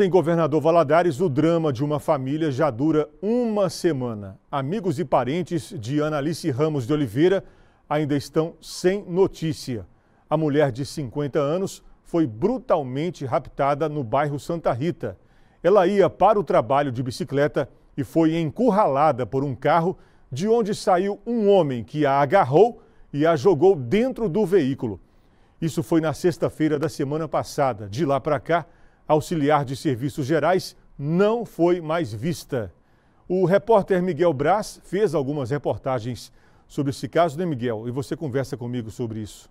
Em Governador Valadares, o drama de uma família já dura uma semana. Amigos e parentes de Ana Alice Ramos de Oliveira ainda estão sem notícia. A mulher de 50 anos foi brutalmente raptada no bairro Santa Rita. Ela ia para o trabalho de bicicleta e foi encurralada por um carro, de onde saiu um homem que a agarrou e a jogou dentro do veículo. Isso foi na sexta-feira da semana passada. De lá para cá, auxiliar de serviços gerais, não foi mais vista. O repórter Miguel Braz fez algumas reportagens sobre esse caso, né, Miguel? E você conversa comigo sobre isso.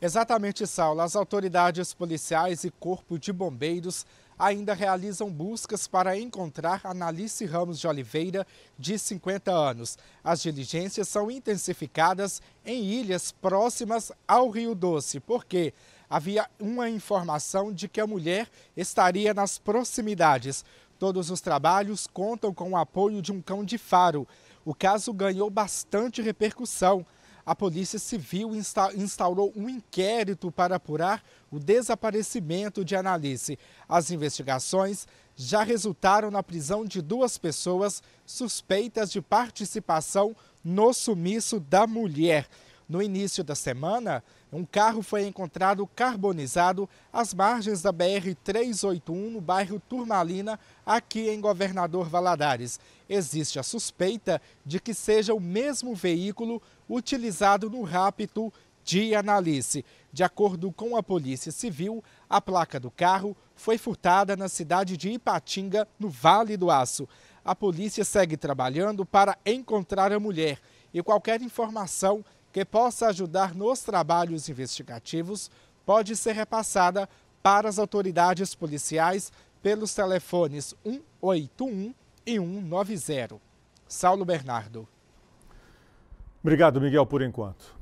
Exatamente, Saulo. As autoridades policiais e corpo de bombeiros ainda realizam buscas para encontrar Analice Ramos de Oliveira, de 50 anos. As diligências são intensificadas em ilhas próximas ao Rio Doce, porque havia uma informação de que a mulher estaria nas proximidades. Todos os trabalhos contam com o apoio de um cão de faro. O caso ganhou bastante repercussão a Polícia Civil instaurou um inquérito para apurar o desaparecimento de Analice. As investigações já resultaram na prisão de duas pessoas suspeitas de participação no sumiço da mulher. No início da semana, um carro foi encontrado carbonizado às margens da BR-381, no bairro Turmalina, aqui em Governador Valadares. Existe a suspeita de que seja o mesmo veículo utilizado no rapto de Analice. De acordo com a Polícia Civil, a placa do carro foi furtada na cidade de Ipatinga, no Vale do Aço. A polícia segue trabalhando para encontrar a mulher e qualquer informação que possa ajudar nos trabalhos investigativos pode ser repassada para as autoridades policiais pelos telefones 181 e 190. Saulo Bernardo. Obrigado, Miguel, por enquanto.